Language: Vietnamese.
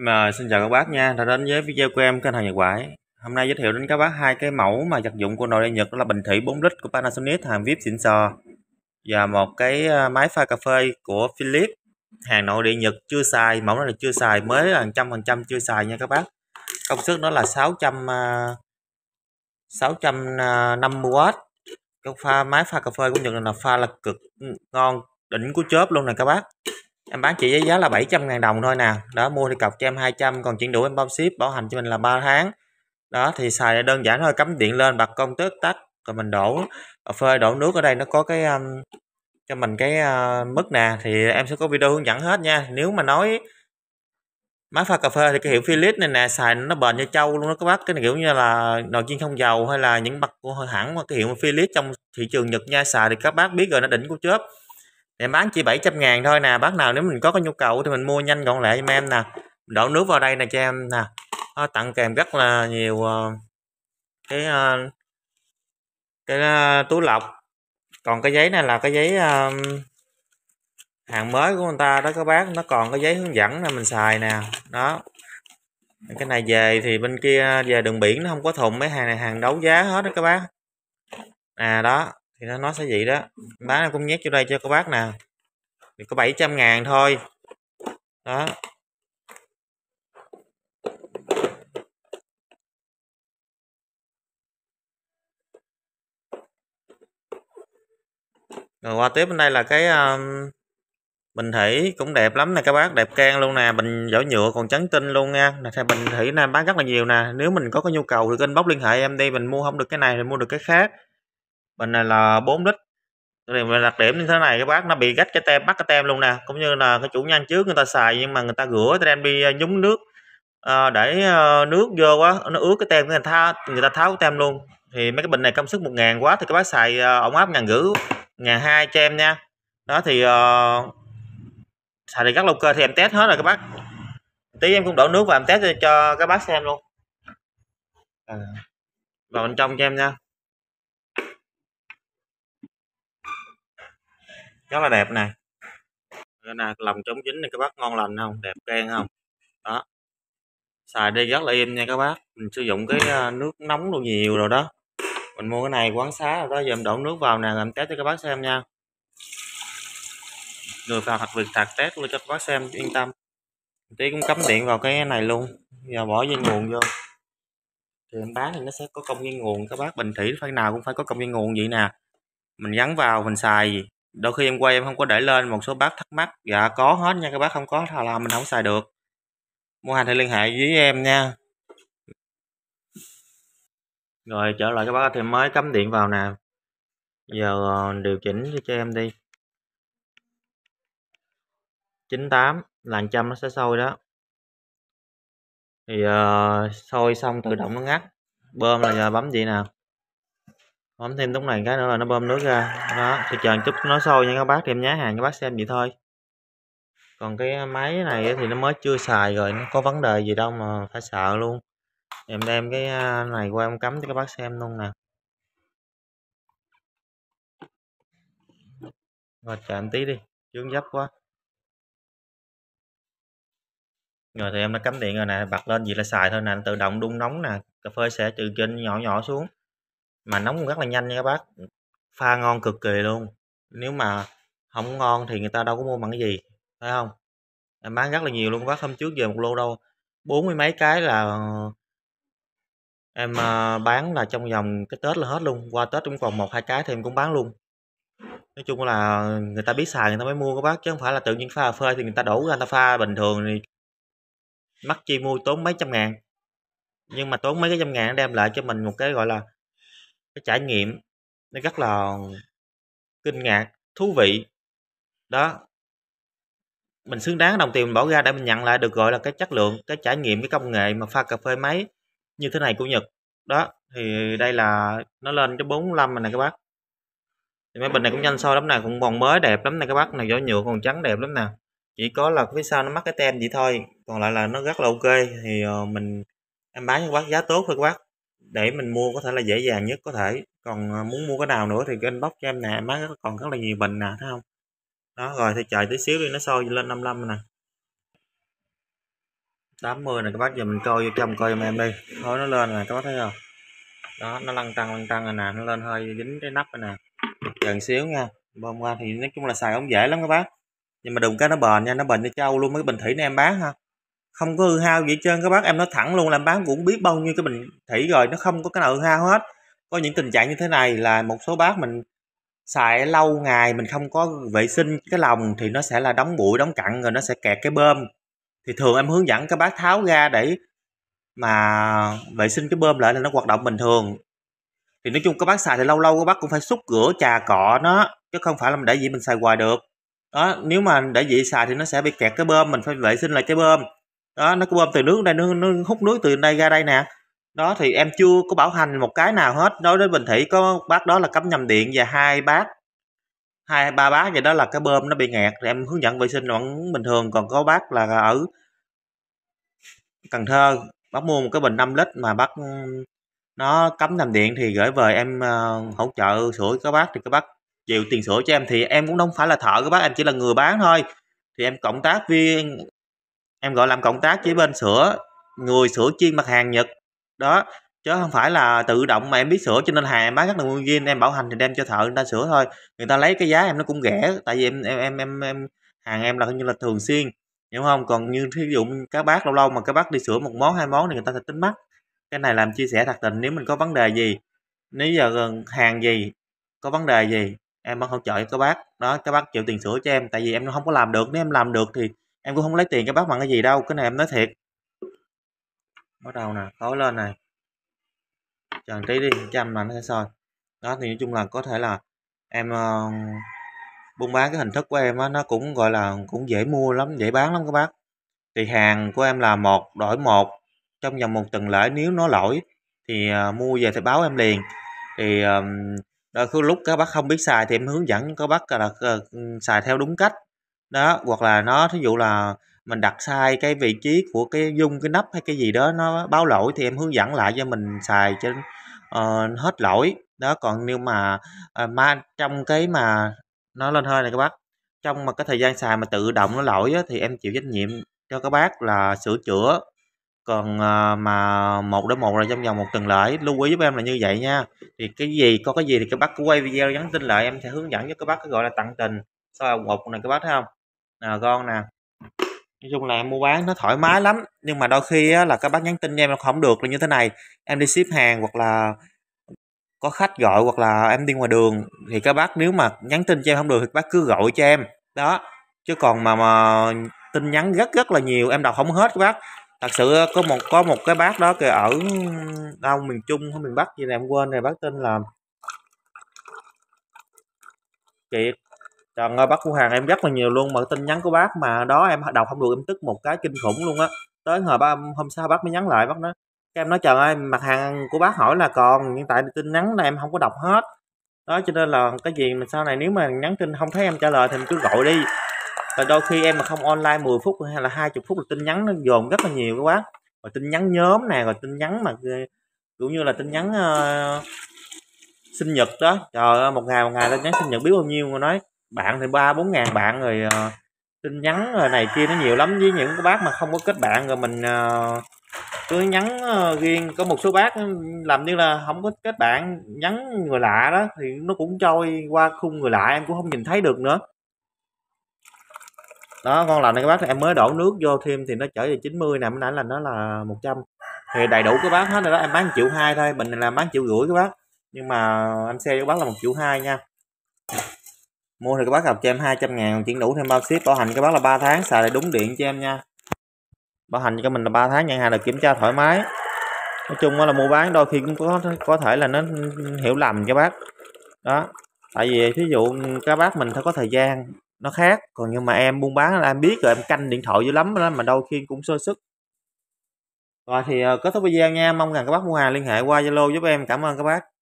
Mà xin chào các bác nha, đã đến với video của em kênh Hàng Nhật Quải. Hôm nay giới thiệu đến các bác hai cái mẫu mà vật dụng của nồi đen Nhật đó là bình thủy 4 lít của Panasonic hàng VIP xịn sò và một cái ờ, máy pha cà phê của Philips hàng nội địa Nhật chưa xài, mẫu này là chưa xài, mới là trăm phần trăm chưa xài nha các bác. Công suất nó là 600 650W. Ờ, ờ, cái pha máy pha cà phê của Nhật là pha là cực ừ, ngon, đỉnh của chớp luôn nè các bác em bán chỉ với giá là 700 ngàn đồng thôi nè đó mua thì cọc cho em 200 còn chuyển đủ em bao ship bảo hành cho mình là 3 tháng đó thì xài đơn giản thôi cắm điện lên bật công tước tắt rồi mình đổ phơi đổ nước ở đây nó có cái um, cho mình cái uh, mức nè thì em sẽ có video hướng dẫn hết nha nếu mà nói máy pha cà phê thì cái hiệu Philips này nè xài nó bền như trâu luôn đó các bác cái này kiểu như là nồi chiên không dầu hay là những bậc của hãng cái hiệu Philips trong thị trường Nhật nha xài thì các bác biết rồi nó đỉnh của chớp em bán chỉ 700 ngàn thôi nè bác nào nếu mình có cái nhu cầu thì mình mua nhanh gọn lẹ cho em nè đổ nước vào đây nè cho em nè à, tặng kèm rất là nhiều uh, cái uh, cái uh, túi lọc còn cái giấy này là cái giấy uh, hàng mới của người ta đó các bác nó còn cái giấy hướng dẫn là mình xài nè đó cái này về thì bên kia về đường biển nó không có thùng mấy hàng này hàng đấu giá hết đó các bác à đó thì nó nó sẽ vậy đó bán này cũng nhét vô đây cho các bác nè thì có 700 ngàn thôi đó rồi qua tiếp bên đây là cái um, bình thủy cũng đẹp lắm nè các bác đẹp can luôn nè bình vỏ nhựa còn trắng tinh luôn nha là bình thủy nè bán rất là nhiều nè nếu mình có cái nhu cầu thì bóc liên hệ em đi mình mua không được cái này thì mua được cái khác bình này là 4 lít điều đặc điểm như thế này các bác nó bị gách cái tem bắt cái tem luôn nè cũng như là cái chủ nhân trước người ta xài nhưng mà người ta rửa cái tem đi ờ, nhúng nước à, để ờ, nước vô quá nó ướt cái tem người ta tháo, người ta tháo cái tem luôn thì mấy cái bình này công suất 1.000 quá thì các bác xài ổn áp ngàn rưỡi ngàn hai cho em nha đó thì uh, xài thì các lâu cơ thì em test hết rồi các bác tí em cũng đổ nước và em test cho các bác xem luôn à, vào bên trong cho em nha rất là đẹp nè cái này lòng chống dính này các bác ngon lành không đẹp gan không đó xài đi rất là im nha các bác mình sử dụng cái à, nước nóng đồ nhiều rồi đó mình mua cái này quán xá rồi đó giờ mình đổ nước vào nè làm test cho các bác xem nha người vào thật việc thật test luôn cho các bác xem yên tâm tí cũng cắm điện vào cái này luôn giờ bỏ dây nguồn vô thì em bán thì nó sẽ có công dây nguồn các bác bình thủy phải nào cũng phải có công dây nguồn vậy nè mình gắn vào mình xài gì đôi khi em quay em không có để lên một số bác thắc mắc dạ có hết nha các bác không có thà là mình không xài được mua hàng thì liên hệ với em nha rồi trở lại các bác thì mới cắm điện vào nè giờ ờ, điều chỉnh cho em đi 98 là trăm nó sẽ sôi đó thì uh, sôi xong tự động nó ngắt bơm là giờ bấm vậy nào bấm thêm lúc này cái nữa là nó bơm nước ra đó thì chờ chút nó sôi nha các bác thì em nhá hàng các bác xem vậy thôi còn cái máy này thì nó mới chưa xài rồi nó có vấn đề gì đâu mà phải sợ luôn em đem cái à, này qua em cắm cho các bác xem luôn nè rồi chờ chạm tí đi chướng dấp quá rồi thì em đã cắm điện rồi nè bật lên gì là xài thôi nè tự động đun nóng nè cà phê sẽ từ trên nhỏ nhỏ xuống mà nóng rất là nhanh nha các bác pha ngon cực kỳ luôn nếu mà không ngon thì người ta đâu có mua bằng cái gì phải không em bán rất là nhiều luôn các bác hôm trước về một lô đâu bốn mươi mấy cái là ờ, em ờ, bán là trong vòng cái tết là hết luôn qua tết cũng còn một hai cái thì em cũng bán luôn nói chung là người ta biết xài người ta mới mua các bác chứ không phải là tự nhiên pha phơi thì người ta đổ ra người ta pha bình thường thì mắc chi mua tốn mấy trăm ngàn nhưng mà tốn mấy cái trăm ngàn đem lại cho mình một cái gọi là cái trải nghiệm nó rất là kinh ngạc thú vị đó mình xứng đáng đồng tiền mình bỏ ra để mình nhận lại được gọi là cái chất lượng cái trải nghiệm cái công nghệ mà pha cà phê máy như thế này của Nhật đó thì đây là nó lên cho 45 mình nè các bác thì mấy bình này cũng nhanh soi lắm nè cũng còn mới đẹp lắm nè các bác này vỏ nhựa còn trắng đẹp lắm nè chỉ có là phía sau nó mắc cái tem vậy thôi còn lại là nó rất là ok thì ờ, mình em bán cho các bác giá tốt thôi các bác để mình mua có thể là dễ dàng nhất có thể còn ờ, muốn mua cái nào nữa thì cái inbox cho em nè má còn rất là nhiều bình nè thấy không đó rồi thì chờ tí xíu đi nó sôi lên 55 nè 80 này các bác giờ mình coi vô trong coi em em đi thôi nó lên nè các bác thấy không đó nó lăn tăng lăn tăng rồi nè nó lên hơi dính cái nắp rồi nè gần xíu nha bơm qua thì nói chung là xài ống dễ lắm các bác nhưng mà đừng cái nó bền nha nó bền như trâu luôn mấy bình thủy này em bán ha không có hư hao gì hết trơn các bác em nói thẳng luôn làm bán cũng biết bao nhiêu cái bình thủy rồi nó không có cái nào hư hao hết có những tình trạng như thế này là một số bác mình xài lâu ngày mình không có vệ sinh cái lồng thì nó sẽ là đóng bụi đóng cặn rồi nó sẽ kẹt cái bơm thì thường em hướng dẫn các bác tháo ra để mà vệ sinh cái bơm lại là nó hoạt động bình thường thì nói chung các bác xài thì lâu lâu các bác cũng phải xúc rửa trà cọ nó chứ không phải là mình để gì mình xài hoài được đó nếu mà để vậy xài thì nó sẽ bị kẹt cái bơm mình phải vệ sinh lại cái bơm đó nó cứ bơm từ nước đây nó, nó hút nước từ đây ra đây nè đó thì em chưa có bảo hành một cái nào hết đối với bình thủy có bác đó là cấm nhầm điện và hai bác hai ba bác vậy đó là cái bơm nó bị nghẹt thì em hướng dẫn vệ sinh vẫn bình thường còn có bác là ở cần thơ bác mua một cái bình 5 lít mà bác nó cấm làm điện thì gửi về em uh, hỗ trợ sửa các bác thì các bác chịu tiền sửa cho em thì em cũng không phải là thợ các bác em chỉ là người bán thôi thì em cộng tác viên em gọi làm cộng tác với bên sửa người sửa chuyên mặt hàng nhật đó chứ không phải là tự động mà em biết sửa cho nên hàng em bán rất là nguyên viên em bảo hành thì đem cho thợ người ta sửa thôi người ta lấy cái giá em nó cũng rẻ tại vì em em em em, em hàng em là như là thường xuyên hiểu không còn như thí dụ các bác lâu lâu mà các bác đi sửa một món hai món thì người ta sẽ tính mắc cái này làm chia sẻ thật tình nếu mình có vấn đề gì nếu giờ hàng gì có vấn đề gì em vẫn hỗ trợ cho các bác đó các bác chịu tiền sửa cho em tại vì em không có làm được nếu em làm được thì em cũng không lấy tiền cái bác bằng cái gì đâu cái này em nói thiệt bắt đầu nè tối lên này chờ tí đi cho anh nó sẽ soi đó thì nói chung là có thể là em uh, buôn bán cái hình thức của em á nó cũng gọi là cũng dễ mua lắm dễ bán lắm các bác thì hàng của em là một đổi một trong vòng một tuần lễ nếu nó lỗi thì uh, mua về thì báo em liền thì uh, đôi khi lúc các bác không biết xài thì em hướng dẫn các bác là uh, xài theo đúng cách đó hoặc là nó thí dụ là mình đặt sai cái vị trí của cái dung cái nắp hay cái gì đó nó báo lỗi thì em hướng dẫn lại cho mình xài cho uh, ờ, hết lỗi đó còn nếu mà uh, ờ, mà trong cái mà nó lên hơi này các bác trong mà cái thời gian xài mà tự động nó lỗi á, thì em chịu trách nhiệm cho các bác là sửa chữa còn ờ, mà một đến một là trong vòng một tuần lễ lưu ý giúp em là như vậy nha thì cái gì có cái gì thì các bác cứ quay video nhắn tin lại em sẽ hướng dẫn cho các bác cái gọi là tặng tình sau một này các bác thấy không nè ngon nè nói chung là em mua bán nó thoải mái lắm nhưng mà đôi khi á, là các bác nhắn tin cho em không được là như thế này em đi ship hàng hoặc là có khách gọi hoặc là em đi ngoài đường thì các bác nếu mà nhắn tin cho em không được thì các bác cứ gọi cho em đó chứ còn mà mà tin nhắn rất rất là nhiều em đọc không hết các bác thật sự có một có một cái bác đó kìa ở đâu miền trung hay miền bắc gì này em quên rồi bác tên là Kiệt Trần ơi bác Phú Hàng em rất là nhiều luôn mà tin nhắn của bác mà đó em đọc không được em tức một cái kinh khủng luôn á tới hồi ba hôm sau bác mới nhắn lại bác nói các em nói trời ơi mặt hàng của bác hỏi là còn nhưng tại tin nhắn là em không có đọc hết đó cho nên là cái gì mà sau này nếu mà nhắn tin không thấy em trả lời thì mình cứ gọi đi và đôi khi em mà không online 10 phút hay là 20 phút là tin nhắn nó dồn rất là nhiều các bác rồi tin nhắn nhóm nè rồi tin nhắn mà ờ, cũng như là tin nhắn uh, sinh nhật đó trời ơi một ngày một ngày tin nhắn sinh nhật biết bao nhiêu người nói bạn thì ba bốn ngàn bạn rồi ờ, tin nhắn rồi này kia nó nhiều lắm với những cái bác mà không có kết bạn rồi mình ờ, cứ nhắn ờ, riêng có một số bác làm như là không có kết bạn nhắn người lạ đó thì nó cũng trôi qua khung người lạ em cũng không nhìn thấy được nữa đó con lành này các bác thì em mới đổ nước vô thêm thì nó trở về 90 nè mới nãy là nó là 100 thì đầy đủ các bác hết rồi đó em bán triệu hai thôi bình này là bán triệu rưỡi các bác nhưng mà anh xe cho các bác là một triệu hai nha mua thì các bác gặp cho em 200 ngàn chuyển đủ thêm bao ship bảo hành các bác là 3 tháng xài lại đúng điện cho em nha bảo hành cho mình là 3 tháng nhận hàng là kiểm tra thoải mái nói chung là mua bán đôi khi cũng có có thể là nó hiểu lầm các bác đó tại vì ví dụ các bác mình phải có thời gian nó khác còn nhưng mà em buôn bán là em biết rồi em canh điện thoại dữ lắm đó mà đôi khi cũng sơ sức rồi thì ờ, kết thúc video nha mong rằng các bác mua hàng liên hệ qua zalo giúp em cảm ơn các bác